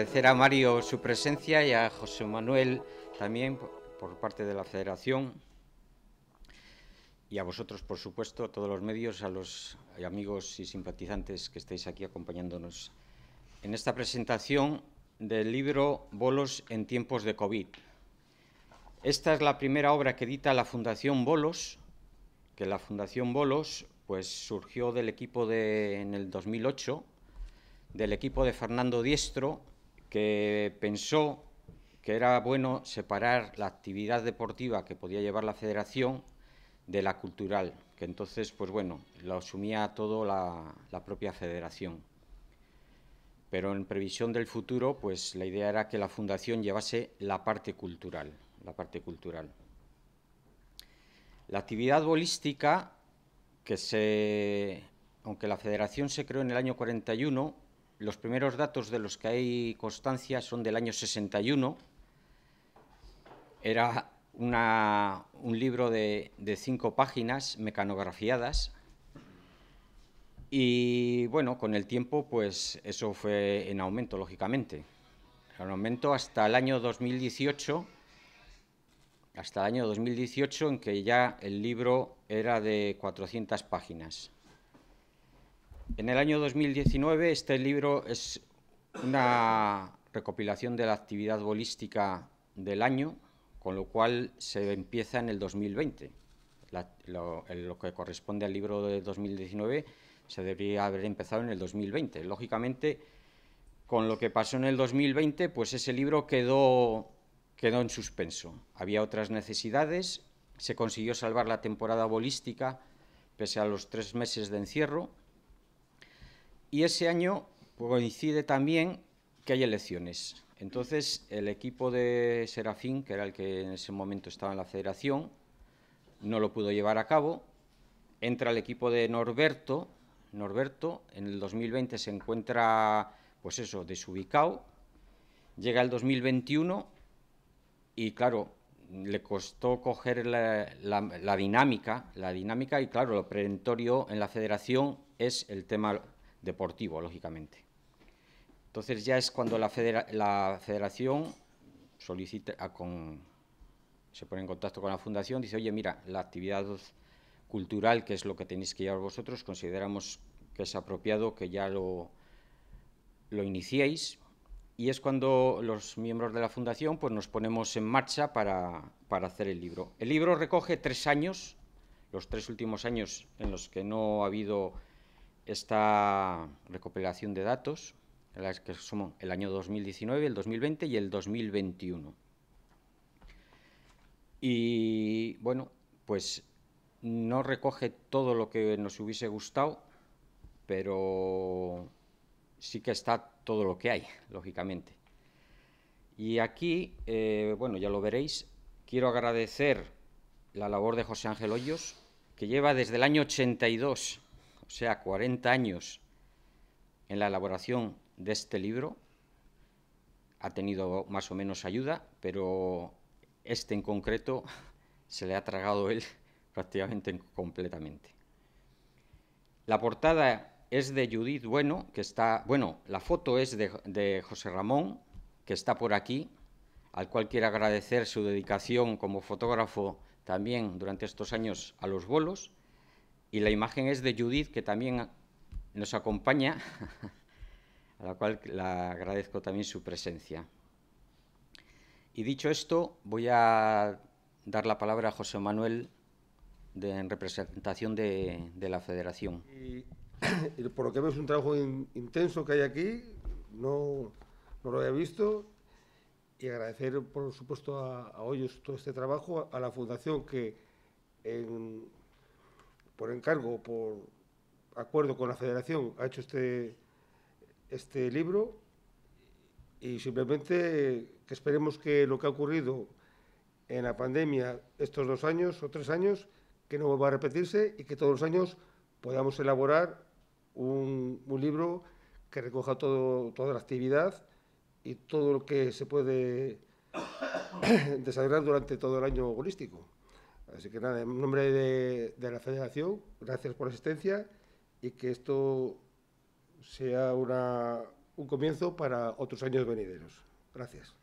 agradecer a Mario su presencia y a José Manuel también por parte de la Federación y a vosotros, por supuesto, a todos los medios, a los amigos y simpatizantes que estáis aquí acompañándonos en esta presentación del libro Bolos en tiempos de COVID. Esta es la primera obra que edita la Fundación Bolos, que la Fundación Bolos pues, surgió del equipo de, en el 2008, del equipo de Fernando Diestro, que pensó que era bueno separar la actividad deportiva que podía llevar la federación de la cultural, que entonces, pues bueno, lo asumía todo la, propia federación. Pero en previsión del futuro, pues la idea era que la fundación llevase la parte cultural, la parte cultural. La actividad bolística, que se, aunque la federación se creó en el año 41, los primeros datos de los que hay constancia son del año 61. Era un libro de, de cinco páginas mecanografiadas y bueno, con el tiempo pues eso fue en aumento, lógicamente. En aumento hasta el año 2018, hasta el año 2018 en que ya el libro era de 400 páginas. En el año 2019 este libro es una recopilación de la actividad bolística del año, con lo cual se empieza en el 2020. lo, lo, que corresponde al libro de 2019 se debería haber empezado en el 2020. Lógicamente, con lo que pasó en el 2020, pues ese libro quedó, quedó en suspenso. Había otras necesidades, se consiguió salvar la temporada bolística pese a los tres meses de encierro y ese año coincide también que hay elecciones. Entonces, el equipo de Serafín, que era el que en ese momento estaba en la federación, no lo pudo llevar a cabo. Entra el equipo de Norberto. Norberto en el 2020 se encuentra, pues eso, desubicado. Llega el 2021 y, claro, le costó coger la, dinámica, la dinámica y, claro, lo preemptorio en la federación es el tema deportivo, lógicamente. Entonces ya es cuando la, federación solicita con, se pone en contacto con la fundación, dice, oye, mira, la actividad cultural, que es lo que tenéis que llevar vosotros, consideramos que es apropiado que ya lo, lo iniciéis. Y es cuando los miembros de la fundación pues, nos ponemos en marcha para, para hacer el libro. El libro recoge tres años, los tres últimos años en los que no ha habido esta recopilación de datos, las que somos el año 2019, el 2020 y el 2021. Y bueno, pues no recoge todo lo que nos hubiese gustado, pero sí que está todo lo que hay, lógicamente. Y aquí, eh, bueno, ya lo veréis, quiero agradecer la labor de José Ángel Hoyos, que lleva desde el año 82 o sea, 40 años en la elaboración de este libro. Ha tenido más o menos ayuda, pero este en concreto se le ha tragado él prácticamente completamente. La portada es de Judith Bueno, que está, bueno, la foto es de, de José Ramón, que está por aquí, al cual quiero agradecer su dedicación como fotógrafo también durante estos años a los bolos. Y la imagen es de Judith, que también nos acompaña, a la cual le agradezco también su presencia. Y dicho esto, voy a dar la palabra a José Manuel de, en representación de, la Federación. por lo que veo es un trabajo intenso que hay aquí, no, no, lo había visto, y agradecer por supuesto a, hoy Hoyos todo este trabajo, a la Fundación que en por encargo, por acuerdo con la federación, ha hecho este, este libro y simplemente que esperemos que lo que ha ocurrido en la pandemia estos dos años o tres años, que no vuelva a repetirse y que todos los años podamos elaborar un, libro que recoja todo, toda la actividad y todo lo que se puede desarrollar durante todo el año holístico. Así que nada, en nombre de, la federación, gracias por la asistencia y que esto sea una, un comienzo para otros años venideros. Gracias.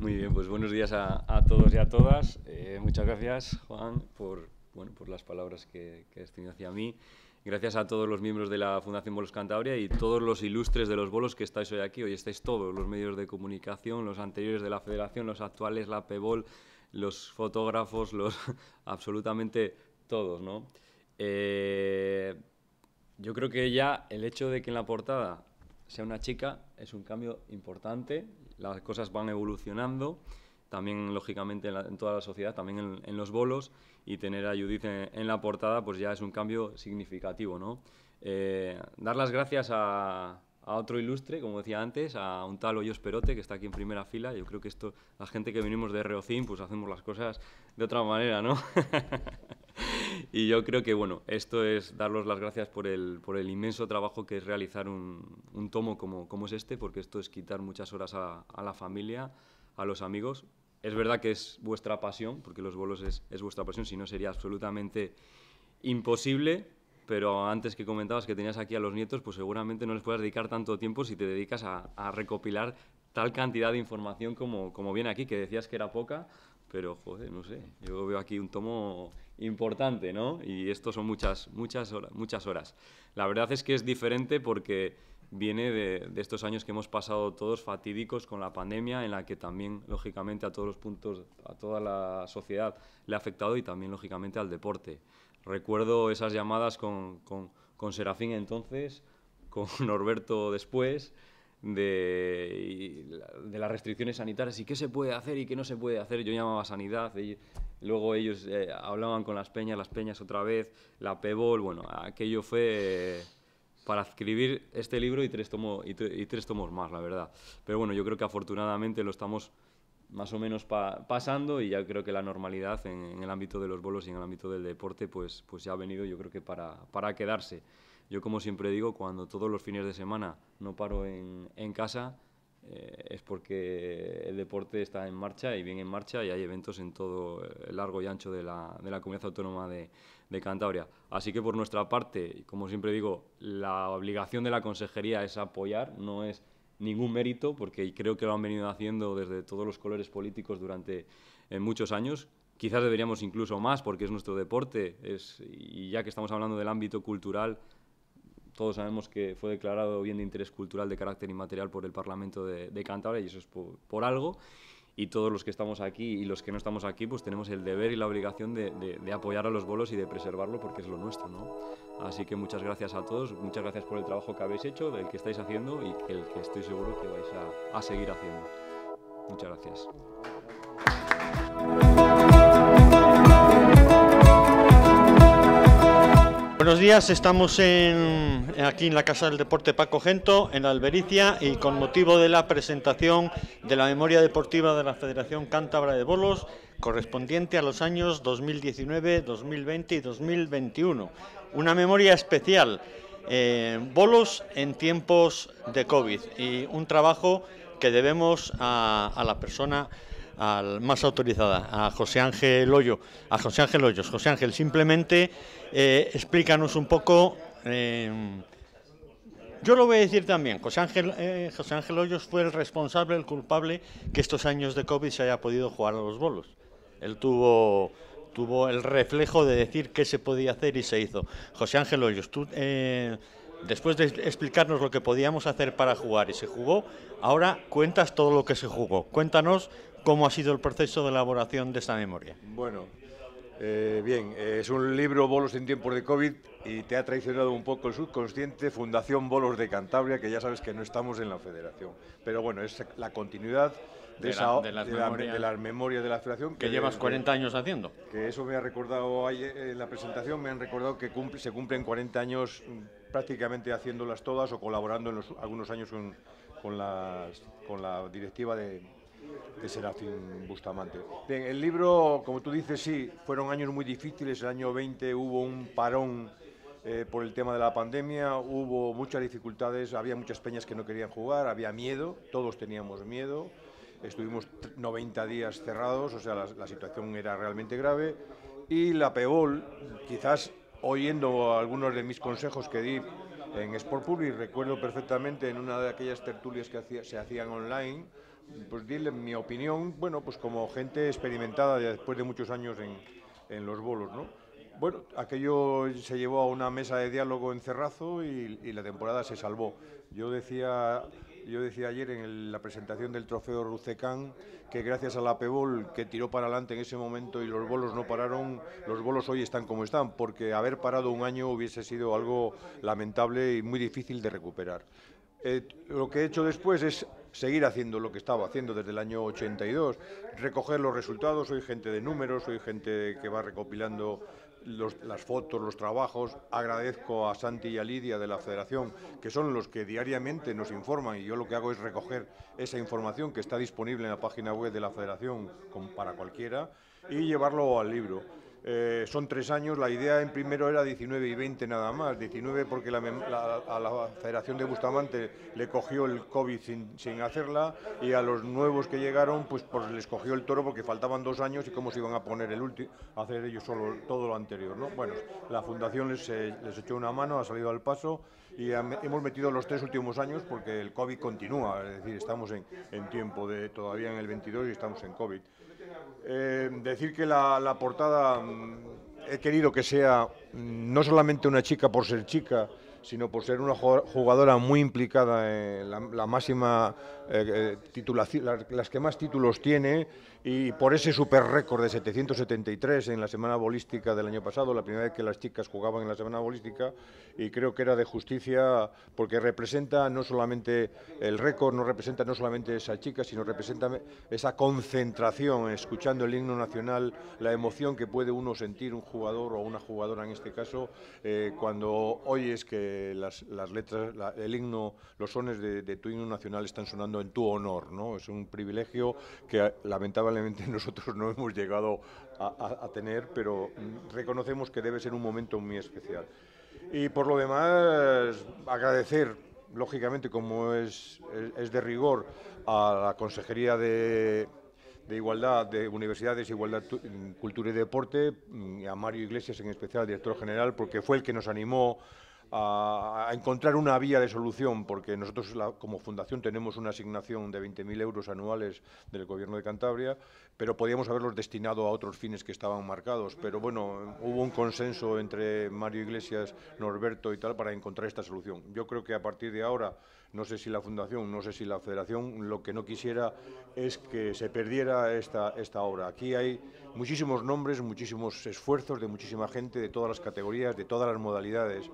Muy bien, pues buenos días a, todos y a todas. Eh, muchas gracias, Juan, por, bueno, por las palabras que, que, has tenido hacia mí. Gracias a todos los miembros de la Fundación Bolos Cantabria y todos los ilustres de los bolos que estáis hoy aquí. Hoy estáis todos, los medios de comunicación, los anteriores de la Federación, los actuales, la PEBOL, los fotógrafos, los absolutamente todos, ¿no? Eh, yo creo que ya el hecho de que en la portada sea una chica es un cambio importante, las cosas van evolucionando, también lógicamente en, toda la sociedad, también en, los bolos, y tener a Judith en, la portada pues ya es un cambio significativo, ¿no? Eh, dar las gracias a, a otro ilustre, como decía antes, a un tal Hoyos Perote, que está aquí en primera fila. Yo creo que esto, la gente que venimos de Reocin, pues hacemos las cosas de otra manera, ¿no? y yo creo que, bueno, esto es darles las gracias por el, por el inmenso trabajo que es realizar un, un tomo como, como, es este, porque esto es quitar muchas horas a, la familia, a los amigos. Es verdad que es vuestra pasión, porque los bolos es, es vuestra pasión, si no sería absolutamente imposible pero antes que comentabas que tenías aquí a los nietos, pues seguramente no les puedas dedicar tanto tiempo si te dedicas a, recopilar tal cantidad de información como, como viene aquí, que decías que era poca, pero joder, no sé, yo veo aquí un tomo importante, ¿no? Y esto son muchas, muchas, horas, muchas horas. La verdad es que es diferente porque viene de, estos años que hemos pasado todos fatídicos con la pandemia, en la que también, lógicamente, a todos los puntos, a toda la sociedad le ha afectado y también, lógicamente, al deporte recuerdo esas llamadas con, Serafín entonces, con Norberto después, de, de, las restricciones sanitarias y qué se puede hacer y qué no se puede hacer. Yo llamaba sanidad, y luego ellos eh, hablaban con las peñas, las peñas otra vez, la Pebol, bueno, aquello fue para escribir este libro y tres, y tres tomos más, la verdad. Pero bueno, yo creo que afortunadamente lo estamos más o menos pasando y ya creo que la normalidad en, el ámbito de los bolos y en el ámbito del deporte pues, pues ya ha venido yo creo que para, para quedarse. Yo como siempre digo, cuando todos los fines de semana no paro en, en casa eh, es porque el deporte está en marcha y bien en marcha y hay eventos en todo el largo y ancho de la, de la comunidad autónoma de, de Cantabria. Así que por nuestra parte, como siempre digo, la obligación de la consejería es apoyar, no es ningún mérito, porque creo que lo han venido haciendo desde todos los colores políticos durante eh, muchos años. Quizás deberíamos incluso más, porque es nuestro deporte, es, y ya que estamos hablando del ámbito cultural, todos sabemos que fue declarado bien de interés cultural de carácter inmaterial por el Parlamento de, de Cantabria, y eso es por algo y todos los que estamos aquí y los que no estamos aquí, pues tenemos el deber y la obligación de, de, apoyar a los bolos y de preservarlo porque es lo nuestro, ¿no? Así que muchas gracias a todos, muchas gracias por el trabajo que habéis hecho, del que estáis haciendo y el que estoy seguro que vais a seguir haciendo. Muchas gracias. buenos días. Estamos aquí en la Casa del Deporte Paco Gento, en la Albericia, y con motivo de la presentación de la memoria deportiva de la Federación Cántabra de Bolos, correspondiente a los años 2019, 2020 y 2021. Una memoria especial. Eh, bolos en tiempos de COVID y un trabajo que debemos a, a la persona al más autorizada, a José Ángel Hoyo, a José Ángel Hoyos. José Ángel, simplemente eh, explícanos un poco. Eh, yo lo voy a decir también, José Ángel, eh, José Ángel Hoyos fue el responsable, el culpable que estos años de COVID se haya podido jugar a los bolos. Él tuvo, tuvo el reflejo de decir qué se podía hacer y se hizo. José Ángel Hoyos, después de explicarnos lo que podíamos hacer para jugar y se jugó, ahora cuentas todo lo que se jugó. Cuéntanos cómo ha sido el proceso de elaboración de esta memoria. Bueno, eh, bien, eh, es un libro Bolos en tiempos de COVID y te ha traicionado un poco el subconsciente Fundación Bolos de Cantabria, que ya sabes que no estamos en la federación. Pero bueno, es la continuidad de, esa, de, las, la, memorias, de la federación. Que, llevas 40 años haciendo. Que eso me ha recordado ayer, en la presentación, me han recordado que cumple, se cumplen 40 años mm, prácticamente haciéndolas todas o colaborando en los, algunos años con, las, con la directiva de, de Serafín Bustamante. el libro, como tú dices, sí, fueron años muy difíciles. El año 20 hubo un parón eh, por el tema de la pandemia, hubo muchas dificultades, había muchas peñas que no querían jugar, había miedo, todos teníamos miedo. Estuvimos 90 días cerrados, o sea, la, situación era realmente grave. Y la Peol, quizás oyendo algunos de mis consejos que di en Sport y recuerdo perfectamente en una de aquellas tertulias que se hacían online, pues dile mi opinión, bueno, pues como gente experimentada después de muchos años en, los bolos, ¿no? Bueno, aquello se llevó a una mesa de diálogo en Cerrazo y, la temporada se salvó. Yo decía, yo decía ayer en la presentación del trofeo Rucecán que gracias a la Pebol que tiró para adelante en ese momento y los bolos no pararon, los bolos hoy están como están, porque haber parado un año hubiese sido algo lamentable y muy difícil de recuperar. Eh, lo que he hecho después es seguir haciendo lo que estaba haciendo desde el año 82, recoger los resultados, soy gente de números, soy gente que va recopilando las fotos, los trabajos. Agradezco a Santi y a Lidia de la Federación, que son los que diariamente nos informan y yo lo que hago es recoger esa información que está disponible en la página web de la Federación para cualquiera y llevarlo al libro. Eh, son tres años, la idea en primero era 19 y 20 nada más, 19 porque a la Federación de Bustamante le cogió el COVID sin, hacerla y a los nuevos que llegaron pues, pues, les cogió el toro porque faltaban dos años y cómo se iban a poner el último, hacer ellos solo todo lo anterior. ¿no? Bueno, la Fundación les eh, echó una mano, ha salido al paso y hemos metido los tres últimos años porque el COVID continúa, es decir, estamos en, tiempo de todavía en el 22 y estamos en COVID. Eh, decir que la, portada mm, he querido que sea mm, no solamente una chica por ser chica, sino por ser una jugadora muy implicada en eh, la, máxima eh, titulación, las, que más títulos tiene y por ese super récord de 773 en la semana bolística del año pasado, la primera vez que las chicas jugaban en la semana bolística, y creo que era de justicia porque representa no solamente el récord, no representa no solamente esa chica, sino representa esa concentración, escuchando el himno nacional, la emoción que puede uno sentir un jugador o una jugadora en este caso, eh, cuando oyes que las, letras, el himno, los sones de, tu himno nacional están sonando en tu honor, ¿no? Es un privilegio que lamentablemente nosotros no hemos llegado a, tener, pero reconocemos que debe ser un momento muy especial. Y por lo demás, agradecer, lógicamente, como es, es, de rigor, a la Consejería de, de Igualdad de Universidades, Igualdad, Cultura y Deporte, y a Mario Iglesias en especial, director general, porque fue el que nos animó a, encontrar una vía de solución, porque nosotros la, como fundación tenemos una asignación de 20.000 euros anuales del Gobierno de Cantabria, pero podíamos haberlos destinado a otros fines que estaban marcados. Pero bueno, hubo un consenso entre Mario Iglesias, Norberto y tal para encontrar esta solución. Yo creo que a partir de ahora, no sé si la Fundación, no sé si la Federación, lo que no quisiera es que se perdiera esta, esta obra. Aquí hay muchísimos nombres, muchísimos esfuerzos de muchísima gente, de todas las categorías, de todas las modalidades.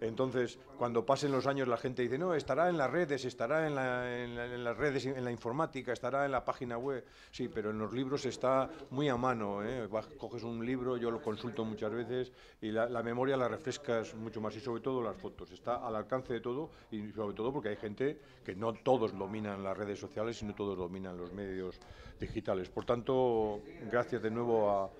Entonces, cuando pasen los años la gente dice, no, estará en las redes, estará en, la, las redes, en la informática, estará en la página web. Sí, pero en los libros está muy a mano. ¿eh? Coges un libro, yo lo consulto muchas veces y la, la memoria la refrescas mucho más y sobre todo las fotos. Está al alcance de todo y sobre todo porque hay gente que no todos dominan las redes sociales, sino todos dominan los medios digitales. Por tanto, gracias de nuevo a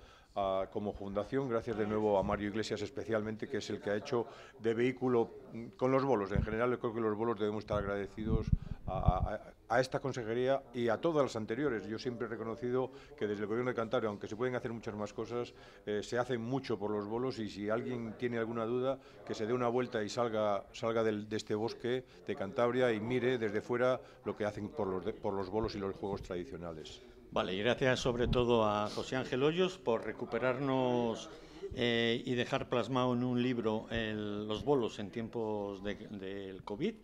como fundación, gracias de nuevo a Mario Iglesias especialmente, que es el que ha hecho de vehículo mm, con los bolos. En general, creo que los bolos debemos estar agradecidos a, esta consejería y a todas las anteriores. Yo siempre he reconocido que desde el Gobierno de Cantabria, aunque se pueden hacer muchas más cosas, eh, se hace mucho por los bolos y si alguien tiene alguna duda, que se dé una vuelta y salga, salga de este bosque de Cantabria y mire desde fuera lo que hacen por los, por los bolos y los juegos tradicionales. Vale, y gracias sobre todo a José Ángel Hoyos por recuperarnos eh, y dejar plasmado en un libro los bolos en tiempos del COVID,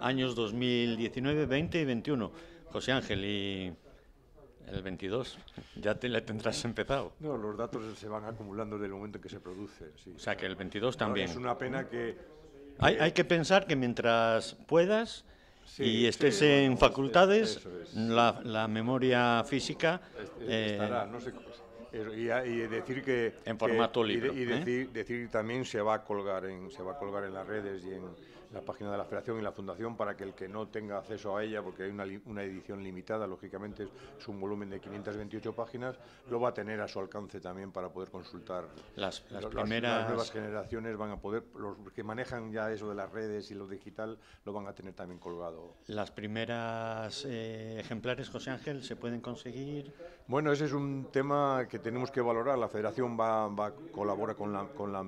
años 2019, 20 y 21. José Ángel, y el 22, ya te le tendrás empezado. No, los datos se van acumulando desde el momento en que se producen. O sea que el 22 también. es una pena que... Hay, hay que pensar que mientras puedas y estés en facultades, la, memoria física... Este, eh, estará, no sé, y, y, decir que... En formato libro. Y, ¿eh? decir, decir, también se va, a colgar en, se va a colgar en las redes y en la página de la Federación y la Fundación para que el que no tenga acceso a ella, porque hay una, edición limitada, lógicamente es, un volumen de 528 páginas, lo va a tener a su alcance también para poder consultar. Las, primeras... nuevas generaciones van a poder, los que manejan ya eso de las redes y lo digital, lo van a tener también colgado. ¿Las primeras eh, ejemplares, José Ángel, se pueden conseguir? Bueno, ese es un tema que tenemos que valorar. La Federación va, va colabora con la, con la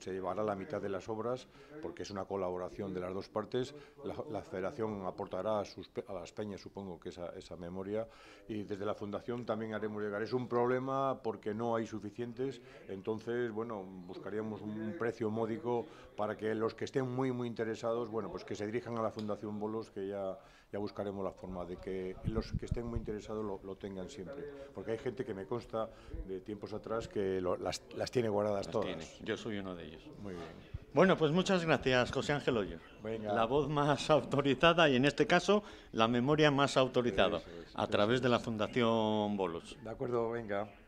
se llevará la mitad de las obras porque es una colaboración colaboración de las dos partes. La, federación aportará a, las peñas, supongo, que esa, esa memoria. Y desde la fundación también haremos llegar. Es un problema porque no hay suficientes, entonces, bueno, buscaríamos un precio módico para que los que estén muy, muy interesados, bueno, pues que se dirijan a la Fundación Bolos, que ya, ya buscaremos la forma de que los que estén muy interesados lo, lo tengan siempre. Porque hay gente que me consta de tiempos atrás que las, las, tiene guardadas todas. Yo soy uno de ellos. Muy bien. Bueno, pues muchas gracias, José Ángel Hoyer. La voz más autorizada y en este caso la memoria más autorizada a través de la Fundación Bolos. De acuerdo, venga.